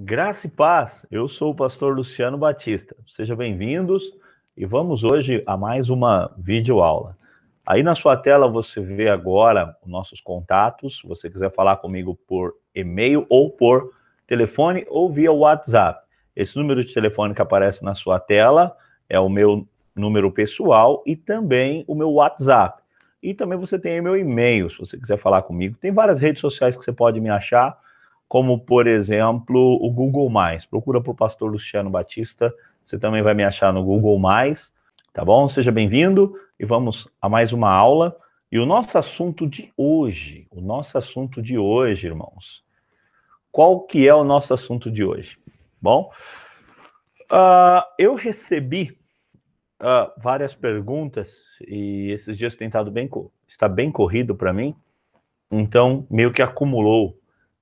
Graça e paz, eu sou o pastor Luciano Batista. Sejam bem-vindos e vamos hoje a mais uma videoaula. Aí na sua tela você vê agora os nossos contatos. Se você quiser falar comigo por e-mail ou por telefone ou via WhatsApp. Esse número de telefone que aparece na sua tela é o meu número pessoal e também o meu WhatsApp. E também você tem meu e-mail, se você quiser falar comigo. Tem várias redes sociais que você pode me achar como por exemplo o Google Mais. Procura por Pastor Luciano Batista, você também vai me achar no Google Mais, tá bom? Seja bem-vindo e vamos a mais uma aula. E o nosso assunto de hoje, o nosso assunto de hoje, irmãos. Qual que é o nosso assunto de hoje? Bom, uh, eu recebi uh, várias perguntas e esses dias tem estado bem está bem corrido para mim, então meio que acumulou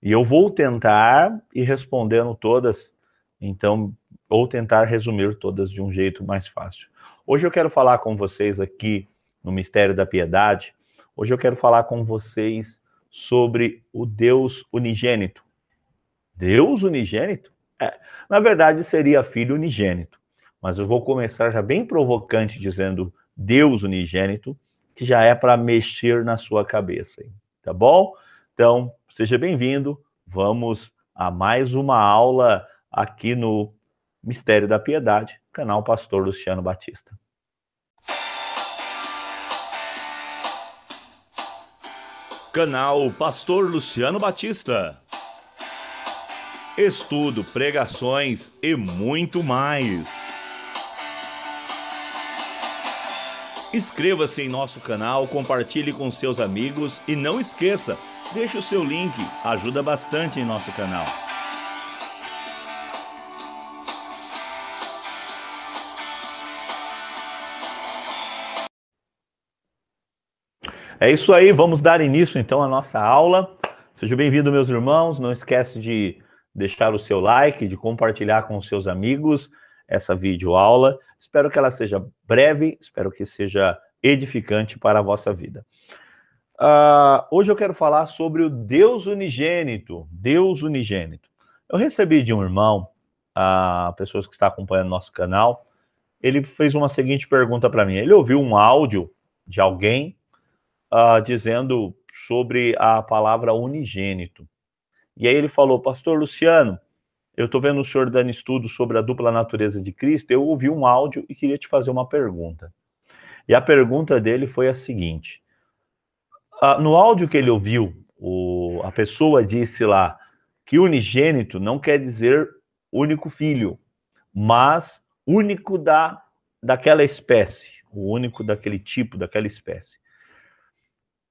e eu vou tentar ir respondendo todas, então, ou tentar resumir todas de um jeito mais fácil. Hoje eu quero falar com vocês aqui no Mistério da Piedade. Hoje eu quero falar com vocês sobre o Deus unigênito. Deus unigênito? É, na verdade, seria filho unigênito. Mas eu vou começar já bem provocante dizendo Deus unigênito, que já é para mexer na sua cabeça, tá bom? Então, seja bem-vindo. Vamos a mais uma aula aqui no Mistério da Piedade, canal Pastor Luciano Batista. Canal Pastor Luciano Batista. Estudo, pregações e muito mais. Inscreva-se em nosso canal, compartilhe com seus amigos e não esqueça Deixe o seu link, ajuda bastante em nosso canal. É isso aí, vamos dar início então à nossa aula. Seja bem-vindo, meus irmãos. Não esquece de deixar o seu like, de compartilhar com os seus amigos essa videoaula. Espero que ela seja breve, espero que seja edificante para a vossa vida. Uh, hoje eu quero falar sobre o Deus unigênito. Deus unigênito. Eu recebi de um irmão, a uh, pessoas que está acompanhando nosso canal, ele fez uma seguinte pergunta para mim. Ele ouviu um áudio de alguém uh, dizendo sobre a palavra unigênito. E aí ele falou, Pastor Luciano, eu estou vendo o senhor dando estudo sobre a dupla natureza de Cristo. Eu ouvi um áudio e queria te fazer uma pergunta. E a pergunta dele foi a seguinte: ah, no áudio que ele ouviu, o, a pessoa disse lá que unigênito não quer dizer único filho, mas único da, daquela espécie, o único daquele tipo, daquela espécie.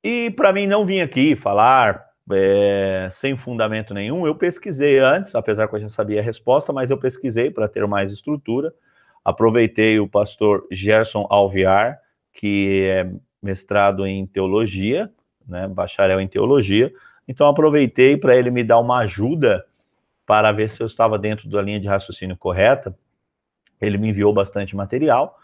E para mim não vim aqui falar é, sem fundamento nenhum, eu pesquisei antes, apesar que eu já sabia a resposta, mas eu pesquisei para ter mais estrutura. Aproveitei o pastor Gerson Alviar, que é mestrado em teologia, né, bacharel em teologia, então aproveitei para ele me dar uma ajuda para ver se eu estava dentro da linha de raciocínio correta. Ele me enviou bastante material,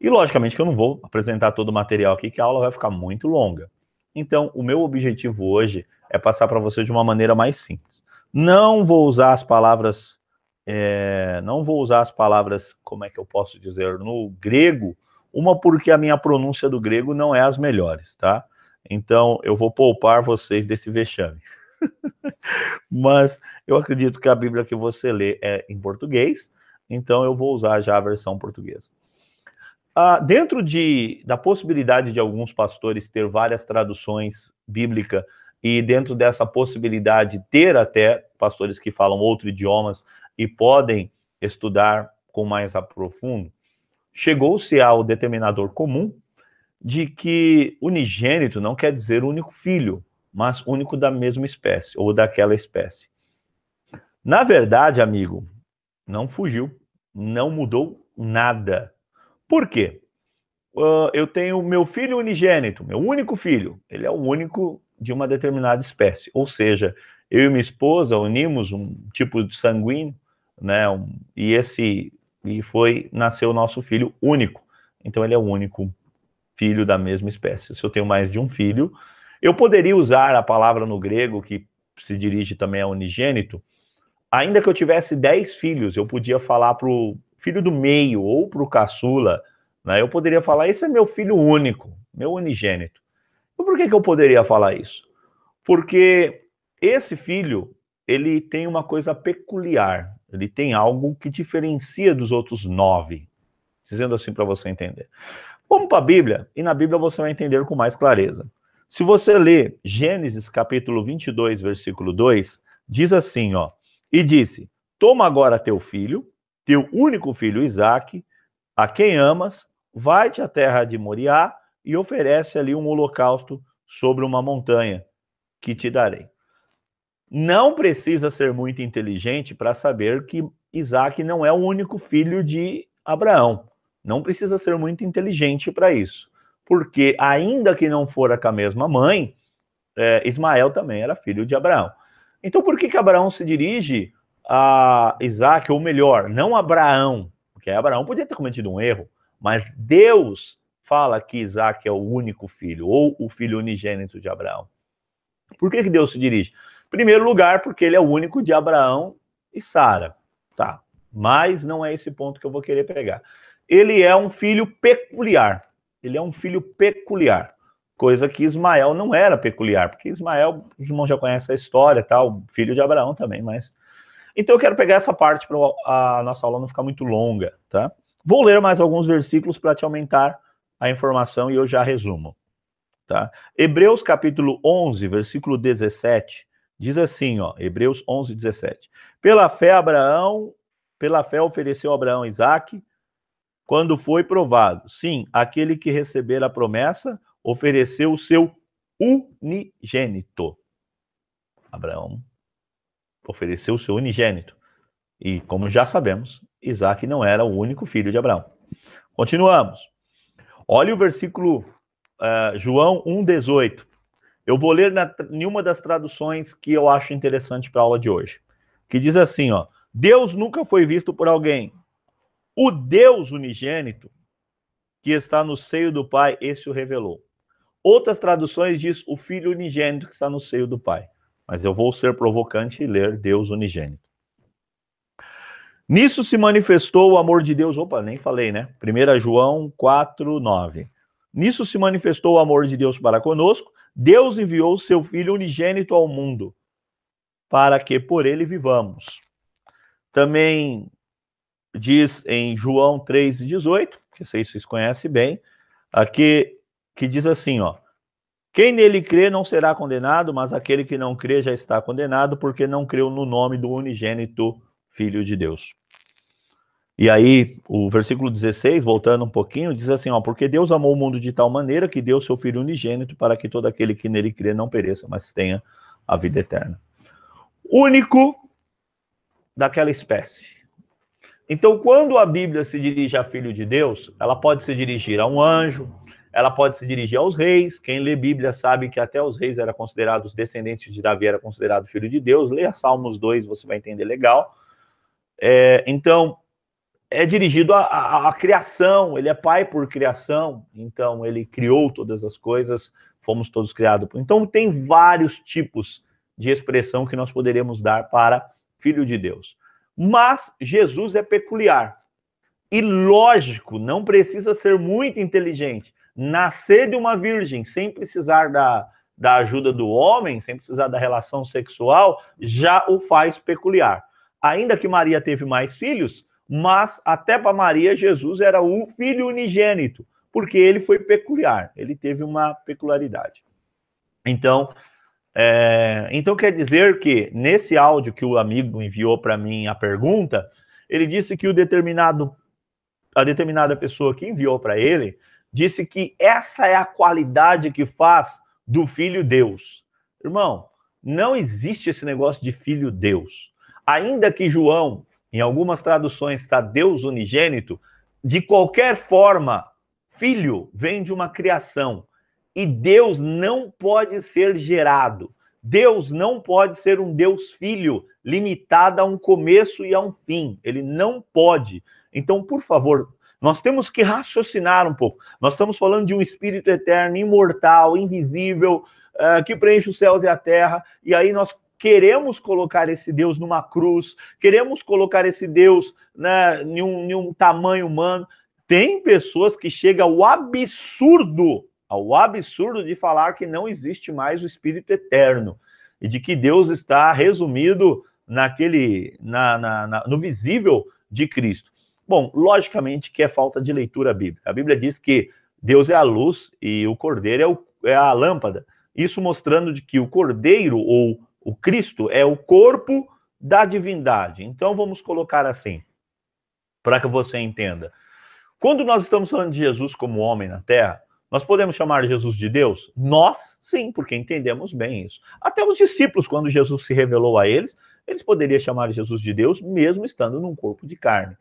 e logicamente que eu não vou apresentar todo o material aqui, que a aula vai ficar muito longa. Então, o meu objetivo hoje é passar para você de uma maneira mais simples. Não vou usar as palavras, é, não vou usar as palavras, como é que eu posso dizer, no grego, uma porque a minha pronúncia do grego não é as melhores, tá? Então, eu vou poupar vocês desse vexame. Mas eu acredito que a Bíblia que você lê é em português, então eu vou usar já a versão portuguesa. Ah, dentro de, da possibilidade de alguns pastores ter várias traduções bíblicas, e dentro dessa possibilidade ter até pastores que falam outros idiomas e podem estudar com mais aprofundo, chegou-se ao determinador comum de que unigênito não quer dizer único filho, mas único da mesma espécie ou daquela espécie. Na verdade, amigo, não fugiu, não mudou nada. Por quê? Uh, eu tenho meu filho unigênito, meu único filho. Ele é o único de uma determinada espécie. Ou seja, eu e minha esposa unimos um tipo de sanguíneo, né? Um, e esse e foi nasceu o nosso filho único. Então ele é o único filho da mesma espécie. Se eu tenho mais de um filho, eu poderia usar a palavra no grego que se dirige também a unigênito. Ainda que eu tivesse dez filhos, eu podia falar para o filho do meio ou para o caçula, né? eu poderia falar: esse é meu filho único, meu unigênito. por que, que eu poderia falar isso? Porque esse filho ele tem uma coisa peculiar, ele tem algo que diferencia dos outros nove. Dizendo assim para você entender. Vamos para a Bíblia, e na Bíblia você vai entender com mais clareza. Se você ler Gênesis capítulo 22, versículo 2, diz assim, ó: "E disse: Toma agora teu filho, teu único filho Isaac, a quem amas, vai-te à terra de Moriá e oferece ali um holocausto sobre uma montanha que te darei." Não precisa ser muito inteligente para saber que Isaac não é o único filho de Abraão. Não precisa ser muito inteligente para isso, porque ainda que não fora com a mesma mãe, é, Ismael também era filho de Abraão. Então, por que, que Abraão se dirige a Isaac, ou melhor, não Abraão, porque Abraão podia ter cometido um erro, mas Deus fala que Isaac é o único filho, ou o filho unigênito de Abraão. Por que, que Deus se dirige? Em primeiro lugar, porque ele é o único de Abraão e Sara. Tá, mas não é esse ponto que eu vou querer pegar ele é um filho peculiar. Ele é um filho peculiar. Coisa que Ismael não era peculiar, porque Ismael, os irmãos já conhecem a história, tal, filho de Abraão também, mas. Então eu quero pegar essa parte para a nossa aula não ficar muito longa, tá? Vou ler mais alguns versículos para te aumentar a informação e eu já resumo, tá? Hebreus capítulo 11, versículo 17, diz assim, ó, Hebreus 11, 17. Pela fé Abraão, pela fé ofereceu Abraão Isaque, quando foi provado. Sim, aquele que receber a promessa ofereceu o seu unigênito. Abraão ofereceu o seu unigênito. E como já sabemos, Isaac não era o único filho de Abraão. Continuamos. Olha o versículo uh, João 1,18. Eu vou ler na, em uma das traduções que eu acho interessante para a aula de hoje. Que diz assim: ó, Deus nunca foi visto por alguém, o Deus unigênito que está no seio do Pai, esse o revelou. Outras traduções diz o Filho unigênito que está no seio do Pai. Mas eu vou ser provocante e ler Deus unigênito. Nisso se manifestou o amor de Deus. Opa, nem falei, né? 1 João 4, 9. Nisso se manifestou o amor de Deus para conosco. Deus enviou seu Filho unigênito ao mundo, para que por ele vivamos. Também diz em João 3,18, que sei se vocês conhecem bem, aqui que diz assim, ó. Quem nele crê não será condenado, mas aquele que não crê já está condenado, porque não creu no nome do unigênito Filho de Deus. E aí, o versículo 16, voltando um pouquinho, diz assim, ó, porque Deus amou o mundo de tal maneira que deu seu Filho unigênito para que todo aquele que nele crê não pereça, mas tenha a vida eterna. Único daquela espécie então, quando a Bíblia se dirige a filho de Deus, ela pode se dirigir a um anjo, ela pode se dirigir aos reis. Quem lê Bíblia sabe que até os reis eram considerados descendentes de Davi, era considerado filho de Deus. Leia Salmos 2, você vai entender legal. É, então, é dirigido à criação, ele é pai por criação, então ele criou todas as coisas, fomos todos criados. Então, tem vários tipos de expressão que nós poderíamos dar para filho de Deus. Mas Jesus é peculiar. E lógico, não precisa ser muito inteligente. Nascer de uma virgem sem precisar da, da ajuda do homem, sem precisar da relação sexual, já o faz peculiar. Ainda que Maria teve mais filhos, mas até para Maria, Jesus era o filho unigênito, porque ele foi peculiar, ele teve uma peculiaridade. Então, é, então quer dizer que nesse áudio que o amigo enviou para mim a pergunta, ele disse que o determinado a determinada pessoa que enviou para ele disse que essa é a qualidade que faz do filho Deus. Irmão, não existe esse negócio de filho Deus. Ainda que João, em algumas traduções, está Deus unigênito, de qualquer forma, filho vem de uma criação. E Deus não pode ser gerado. Deus não pode ser um Deus filho limitado a um começo e a um fim. Ele não pode. Então, por favor, nós temos que raciocinar um pouco. Nós estamos falando de um espírito eterno, imortal, invisível, uh, que preenche os céus e a terra. E aí nós queremos colocar esse Deus numa cruz, queremos colocar esse Deus né, em, um, em um tamanho humano. Tem pessoas que chegam ao absurdo ao absurdo de falar que não existe mais o Espírito Eterno e de que Deus está resumido naquele, na, na, na, no visível de Cristo. Bom, logicamente que é falta de leitura bíblica. A Bíblia diz que Deus é a luz e o cordeiro é, o, é a lâmpada. Isso mostrando de que o cordeiro ou o Cristo é o corpo da divindade. Então vamos colocar assim, para que você entenda. Quando nós estamos falando de Jesus como homem na terra, nós podemos chamar Jesus de Deus? Nós, sim, porque entendemos bem isso. Até os discípulos, quando Jesus se revelou a eles, eles poderiam chamar Jesus de Deus, mesmo estando num corpo de carne.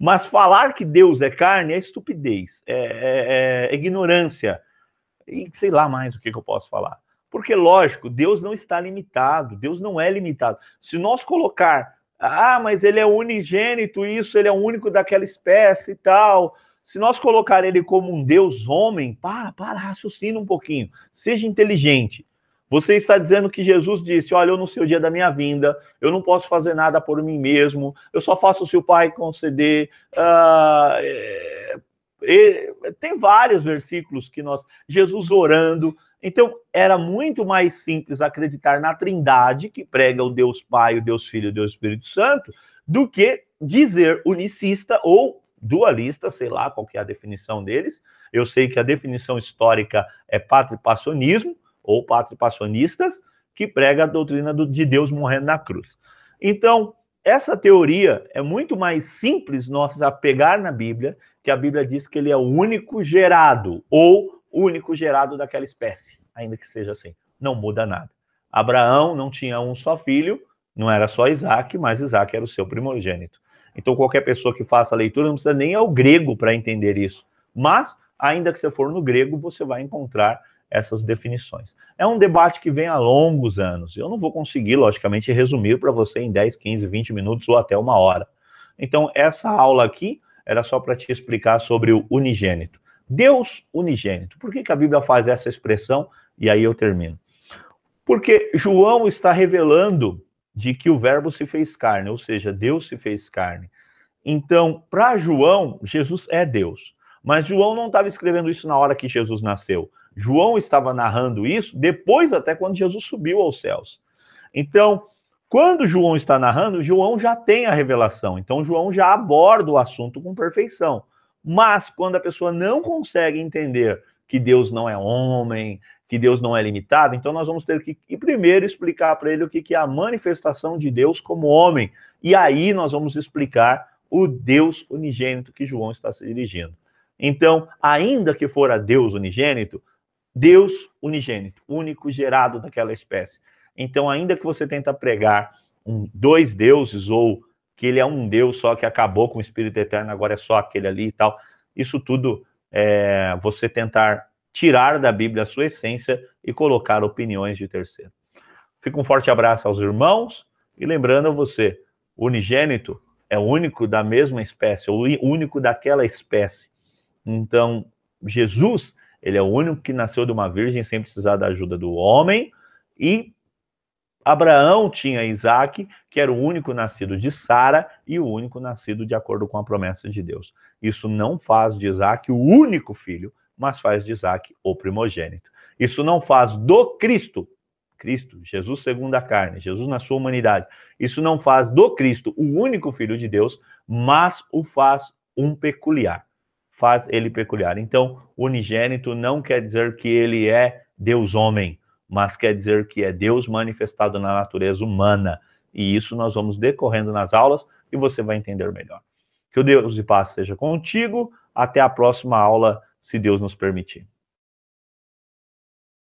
Mas falar que Deus é carne é estupidez, é, é, é ignorância, e sei lá mais o que, que eu posso falar. Porque, lógico, Deus não está limitado, Deus não é limitado. Se nós colocar, ah, mas ele é unigênito, isso, ele é o único daquela espécie e tal, se nós colocar ele como um Deus homem, para, para, raciocina um pouquinho, seja inteligente. Você está dizendo que Jesus disse: Olha, eu não sei o dia da minha vinda, eu não posso fazer nada por mim mesmo, eu só faço se o Pai conceder. Ah, é, é, é tem vários versículos que nós. Jesus orando. Então, era muito mais simples acreditar na Trindade, que prega o Deus Pai, o Deus Filho e o Deus Espírito Santo, do que dizer unicista ou dualista, sei lá qual que é a definição deles. Eu sei que a definição histórica é patripacionismo ou patripacionistas, que prega a doutrina do, de Deus morrendo na cruz. Então, essa teoria é muito mais simples nós apegar na Bíblia, que a Bíblia diz que ele é o único gerado ou único gerado daquela espécie, ainda que seja assim, não muda nada. Abraão não tinha um só filho, não era só Isaac, mas Isaac era o seu primogênito. Então, qualquer pessoa que faça a leitura não precisa nem ao grego para entender isso. Mas, ainda que você for no grego, você vai encontrar essas definições. É um debate que vem há longos anos. Eu não vou conseguir, logicamente, resumir para você em 10, 15, 20 minutos ou até uma hora. Então, essa aula aqui era só para te explicar sobre o unigênito. Deus unigênito. Por que, que a Bíblia faz essa expressão? E aí eu termino. Porque João está revelando de que o Verbo se fez carne, ou seja, Deus se fez carne. Então, para João, Jesus é Deus. Mas João não estava escrevendo isso na hora que Jesus nasceu. João estava narrando isso depois, até quando Jesus subiu aos céus. Então, quando João está narrando, João já tem a revelação. Então, João já aborda o assunto com perfeição. Mas, quando a pessoa não consegue entender que Deus não é homem, que Deus não é limitado, então nós vamos ter que primeiro explicar para ele o que, que é a manifestação de Deus como homem. E aí nós vamos explicar o Deus unigênito que João está se dirigindo. Então, ainda que a Deus unigênito, Deus unigênito, único gerado daquela espécie. Então, ainda que você tenta pregar um, dois deuses ou que ele é um Deus só que acabou com o Espírito Eterno, agora é só aquele ali e tal, isso tudo é, você tentar tirar da Bíblia a sua essência e colocar opiniões de terceiro. Fico um forte abraço aos irmãos e lembrando a você, o unigênito é o único da mesma espécie, o único daquela espécie. Então, Jesus, ele é o único que nasceu de uma virgem sem precisar da ajuda do homem e Abraão tinha Isaac, que era o único nascido de Sara e o único nascido de acordo com a promessa de Deus. Isso não faz de Isaac o único filho mas faz de Isaac o primogênito. Isso não faz do Cristo, Cristo, Jesus segundo a carne, Jesus na sua humanidade, isso não faz do Cristo o único Filho de Deus, mas o faz um peculiar. Faz ele peculiar. Então, unigênito não quer dizer que ele é Deus homem, mas quer dizer que é Deus manifestado na natureza humana. E isso nós vamos decorrendo nas aulas e você vai entender melhor. Que o Deus de paz seja contigo. Até a próxima aula se Deus nos permitir.